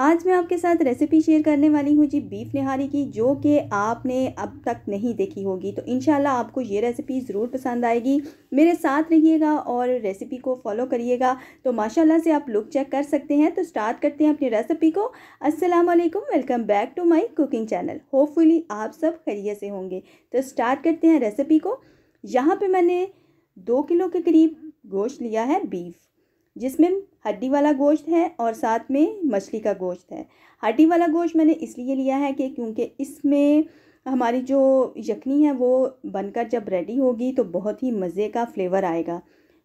आज मैं आपके साथ रेसिपी शेयर करने वाली हूँ जी बीफ निहारी की जो कि आपने अब तक नहीं देखी होगी तो इन आपको ये रेसिपी ज़रूर पसंद आएगी मेरे साथ रहिएगा और रेसिपी को फॉलो करिएगा तो माशाल्लाह से आप लुक चेक कर सकते हैं तो स्टार्ट करते हैं अपनी रेसिपी को अस्सलाम वालेकुम welcome back to my cooking channel hopefully आप सब खरीय से होंगे तो स्टार्ट करते हैं रेसिपी को यहाँ पर मैंने दो किलो के करीब गोश्त लिया है बीफ जिसमें हड्डी वाला गोश्त है और साथ में मछली का गोश्त है हड्डी वाला गोश्त मैंने इसलिए लिया है कि क्योंकि इसमें हमारी जो यखनी है वो बनकर जब रेडी होगी तो बहुत ही मज़े का फ्लेवर आएगा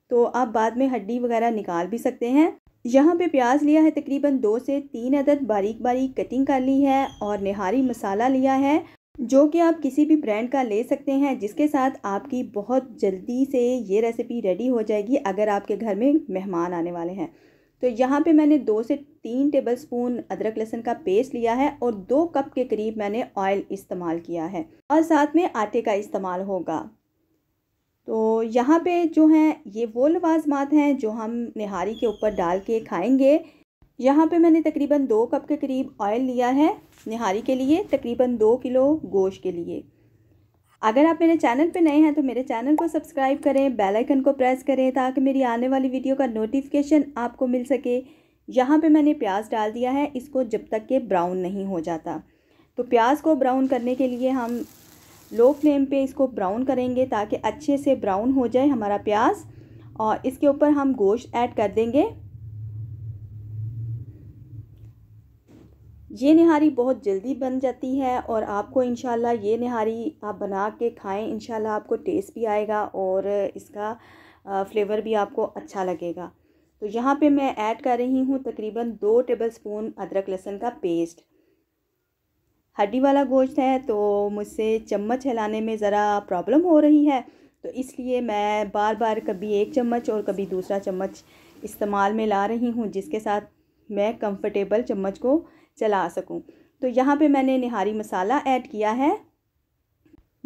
तो आप बाद में हड्डी वगैरह निकाल भी सकते हैं यहाँ पे प्याज लिया है तकरीबन दो से तीन अदद बारीक बारीक कटिंग कर ली है और निहारी मसाला लिया है जो कि आप किसी भी ब्रांड का ले सकते हैं जिसके साथ आपकी बहुत जल्दी से ये रेसिपी रेडी हो जाएगी अगर आपके घर में मेहमान आने वाले हैं तो यहाँ पे मैंने दो से तीन टेबल स्पून अदरक लहसुन का पेस्ट लिया है और दो कप के करीब मैंने ऑयल इस्तेमाल किया है और साथ में आटे का इस्तेमाल होगा तो यहाँ पे जो हैं ये वो लवाजमात हैं जो हम निहारी के ऊपर डाल के खाएंगे यहाँ पे मैंने तकरीबन दो कप के करीब ऑयल लिया है निहारी के लिए तकरीबन दो किलो गोश के लिए अगर आप मेरे चैनल पे नए हैं तो मेरे चैनल को सब्सक्राइब करें बेल आइकन को प्रेस करें ताकि मेरी आने वाली वीडियो का नोटिफिकेशन आपको मिल सके यहाँ पे मैंने प्याज डाल दिया है इसको जब तक के ब्राउन नहीं हो जाता तो प्याज को ब्राउन करने के लिए हम लो फ्लेम पर इसको ब्राउन करेंगे ताकि अच्छे से ब्राउन हो जाए हमारा प्याज और इसके ऊपर हम गोश्त ऐड कर देंगे ये नहारी बहुत जल्दी बन जाती है और आपको इन ये नहारी आप बना के खाएँ इन आपको टेस्ट भी आएगा और इसका फ्लेवर भी आपको अच्छा लगेगा तो यहाँ पे मैं ऐड कर रही हूँ तकरीबन दो टेबलस्पून अदरक लहसुन का पेस्ट हड्डी वाला गोश्त है तो मुझसे चम्मच हिलाने में ज़रा प्रॉब्लम हो रही है तो इसलिए मैं बार बार कभी एक चम्मच और कभी दूसरा चम्मच इस्तेमाल में ला रही हूँ जिसके साथ मैं कंफर्टेबल चम्मच को चला सकूं तो यहाँ पे मैंने निहारी मसाला ऐड किया है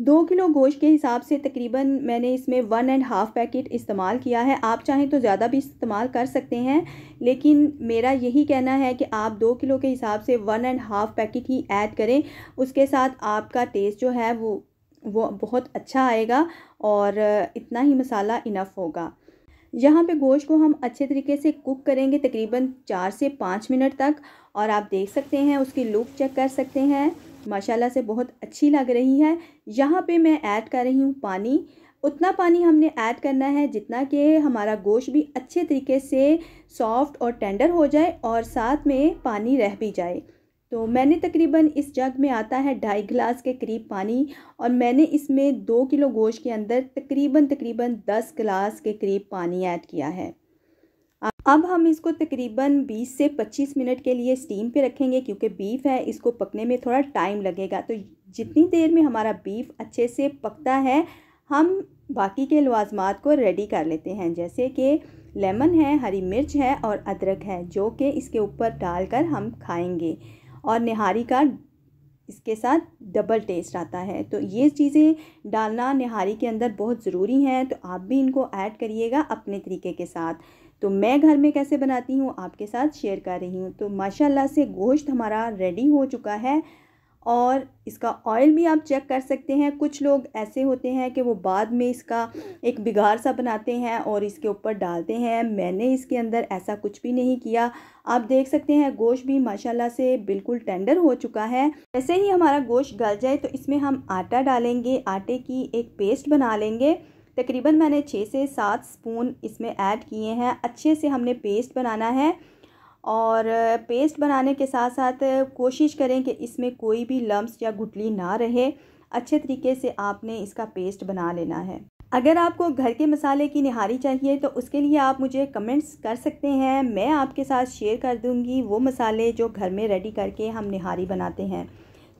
दो किलो गोश्त के हिसाब से तकरीबन मैंने इसमें वन एंड हाफ़ पैकेट इस्तेमाल किया है आप चाहें तो ज़्यादा भी इस्तेमाल कर सकते हैं लेकिन मेरा यही कहना है कि आप दो किलो के हिसाब से वन एंड हाफ़ पैकेट ही ऐड करें उसके साथ आपका टेस्ट जो है वो वो बहुत अच्छा आएगा और इतना ही मसाला इनफ होगा यहाँ पे गोश्त को हम अच्छे तरीके से कुक करेंगे तकरीबन चार से पाँच मिनट तक और आप देख सकते हैं उसकी लुक चेक कर सकते हैं माशाल्लाह से बहुत अच्छी लग रही है यहाँ पे मैं ऐड कर रही हूँ पानी उतना पानी हमने ऐड करना है जितना कि हमारा गोश्त भी अच्छे तरीके से सॉफ्ट और टेंडर हो जाए और साथ में पानी रह भी जाए तो मैंने तकरीबन इस जग में आता है ढाई गिलास के करीब पानी और मैंने इसमें दो किलो गोश्त के अंदर तकरीबन तकरीबन दस गिलास के करीब पानी ऐड किया है अब हम इसको तकरीबन 20 से 25 मिनट के लिए स्टीम पे रखेंगे क्योंकि बीफ है इसको पकने में थोड़ा टाइम लगेगा तो जितनी देर में हमारा बीफ अच्छे से पकता है हम बाकी के लवाजमात को रेडी कर लेते हैं जैसे कि लेमन है हरी मिर्च है और अदरक है जो कि इसके ऊपर डालकर हम खाएंगे और निहारी का इसके साथ डबल टेस्ट आता है तो ये चीज़ें डालना निहारी के अंदर बहुत ज़रूरी हैं तो आप भी इनको ऐड करिएगा अपने तरीके के साथ तो मैं घर में कैसे बनाती हूँ आपके साथ शेयर कर रही हूँ तो माशाल्लाह से गोश्त हमारा रेडी हो चुका है और इसका ऑयल भी आप चेक कर सकते हैं कुछ लोग ऐसे होते हैं कि वो बाद में इसका एक बिगाड़ सा बनाते हैं और इसके ऊपर डालते हैं मैंने इसके अंदर ऐसा कुछ भी नहीं किया आप देख सकते हैं गोश्त भी माशाल्लाह से बिल्कुल टेंडर हो चुका है जैसे ही हमारा गोश्त गल जाए तो इसमें हम आटा डालेंगे आटे की एक पेस्ट बना लेंगे तकरीबन मैंने छः से सात स्पून इसमें ऐड किए हैं अच्छे से हमने पेस्ट बनाना है और पेस्ट बनाने के साथ साथ कोशिश करें कि इसमें कोई भी लम्स या गुटली ना रहे अच्छे तरीके से आपने इसका पेस्ट बना लेना है अगर आपको घर के मसाले की निहारी चाहिए तो उसके लिए आप मुझे कमेंट्स कर सकते हैं मैं आपके साथ शेयर कर दूंगी वो मसाले जो घर में रेडी करके हम निहारी बनाते हैं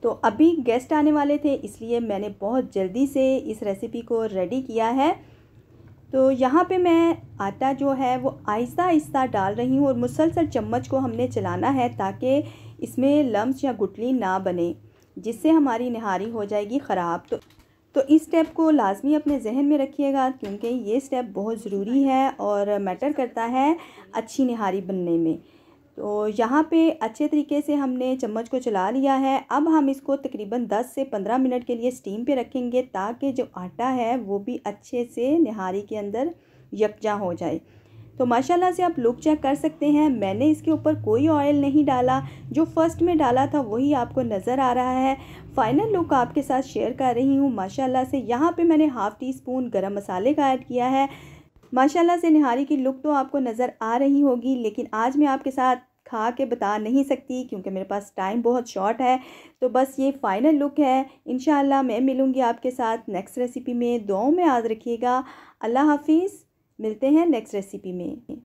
तो अभी गेस्ट आने वाले थे इसलिए मैंने बहुत जल्दी से इस रेसिपी को रेडी किया है तो यहाँ पे मैं आटा जो है वो आहिस्ता आहिस्ता डाल रही हूँ और मुसलसल चम्मच को हमने चलाना है ताकि इसमें लम्स या गुटली ना बने जिससे हमारी निहारी हो जाएगी ख़राब तो तो इस स्टेप को लाजमी अपने जहन में रखिएगा क्योंकि ये स्टेप बहुत ज़रूरी है और मैटर करता है अच्छी निहारी बनने में तो यहाँ पे अच्छे तरीके से हमने चम्मच को चला लिया है अब हम इसको तकरीबन 10 से 15 मिनट के लिए स्टीम पे रखेंगे ताकि जो आटा है वो भी अच्छे से निहारी के अंदर यकजा हो जाए तो माशाल्लाह से आप लुक चेक कर सकते हैं मैंने इसके ऊपर कोई ऑयल नहीं डाला जो फर्स्ट में डाला था वही आपको नज़र आ रहा है फाइनल लुक आपके साथ शेयर कर रही हूँ माशाल्लाह से यहाँ पे मैंने हाफ़ टी स्पून गरम मसाले का ऐड किया है माशाल्लाह से निहारी की लुक तो आपको नज़र आ रही होगी लेकिन आज मैं आपके साथ खा के बता नहीं सकती क्योंकि मेरे पास टाइम बहुत शॉर्ट है तो बस ये फ़ाइनल लुक है इन मैं मिलूँगी आपके साथ नेक्स्ट रेसिपी में दो में याद रखिएगा अल्लाह हाफिज़ मिलते हैं नेक्स्ट रेसिपी में